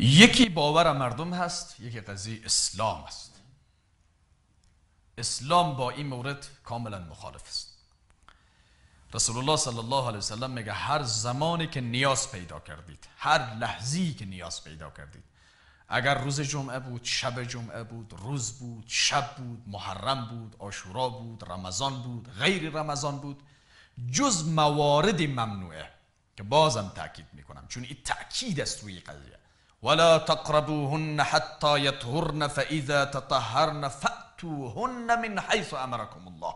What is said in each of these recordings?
یکی باور مردم هست یکی قضیه اسلام است اسلام با این مورد کاملا مخالف است رسول الله صلی الله علیه وسلم میگه هر زمانی که نیاز پیدا کردید هر لحظی که نیاز پیدا کردید اگر روز جمعه بود شب جمعه بود روز بود شب بود محرم بود آشورا بود رمضان بود غیر رمضان بود جز موارد ممنوعه که بازم تاکید میکنم چون این تاکید است روی قضیه ولا تقربوهن حتى يطهرن فاذا تطهرن فاتوهن من حيث امركم الله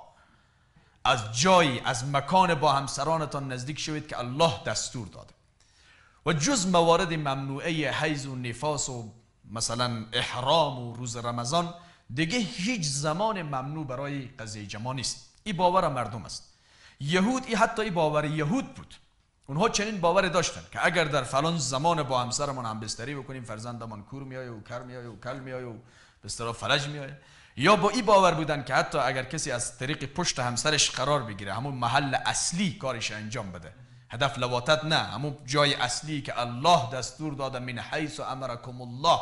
از جایی از مکان با همسرانتان نزدیک شوید که الله دستور داده و جز موارد ممنوعه حیض و نفاس و مثلا احرام و روز رمضان دیگه هیچ زمان ممنوع برای قضیه جما نیست این باور مردم است یهود ای حتی ای باور یهود بود اونها چنین باور داشتن که اگر در فلان زمان با همسرمون بستری بکنیم فرزندمان کور میای و کر میایه و کل میایه و به فرج فلج یا با این باور بودن که حتی اگر کسی از طریق پشت همسرش قرار بگیره همون محل اصلی کارش انجام بده هدف لواتت نه همون جای اصلی که الله دستور داده من حیث و امرکم الله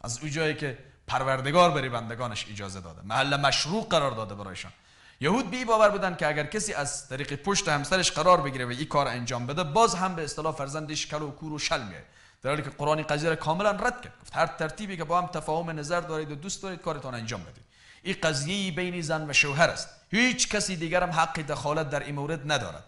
از او جایی که پروردگار بری بندگانش اجازه داده محل مشروع قرار داده برایشان یهود بی باور بودن که اگر کسی از طریق پشت همسرش قرار بگیره و این کار انجام بده باز هم به اصطلاح فرزندش کل و کور و شل میه در حالی که قرآن قضیه را کاملا رد کرد گفت هر ترتیبی که با هم تفاهم نظر دارید و دوست دارید کارتان انجام بدید این قضیه بین زن و شوهر است هیچ کسی دیگر هم حق دخالت در این مورد ندارد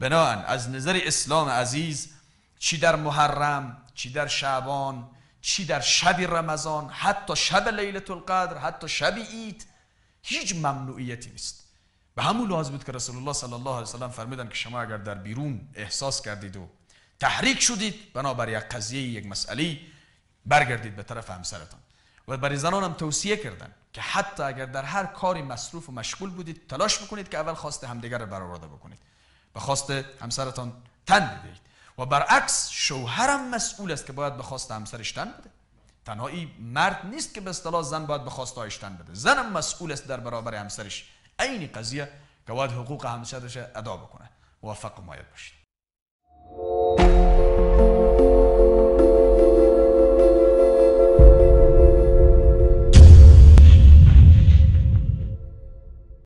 بناهن از نظر اسلام عزیز چی در محرم چی در شعبان چی در شب رمضان حتی شب لیلت القدر حتی شب عید هیچ ممنوعیتی نیست به همون لحاظ بود که رسول الله صلی الله علیه وسلم فرمودن که شما اگر در بیرون احساس کردید و تحریک شدید بنابر یک قضیه یک مسئله برگردید به طرف همسرتان و برای زنان هم توصیه کردن که حتی اگر در هر کاری مصروف و مشغول بودید تلاش بکنید که اول خواست همدیگر را برآورده بکنید به خواست همسرتان تن بدهید و برعکس شوهرم مسئول است که باید به خواست همسرش تن بده تنها مرد نیست که به اصطلاح زن باید به خواستهایش تن بده زنم مسئول است در برابر همسرش عینی قضیه که واد حقوق همسرش ادا بکنه موفق و مایل باشید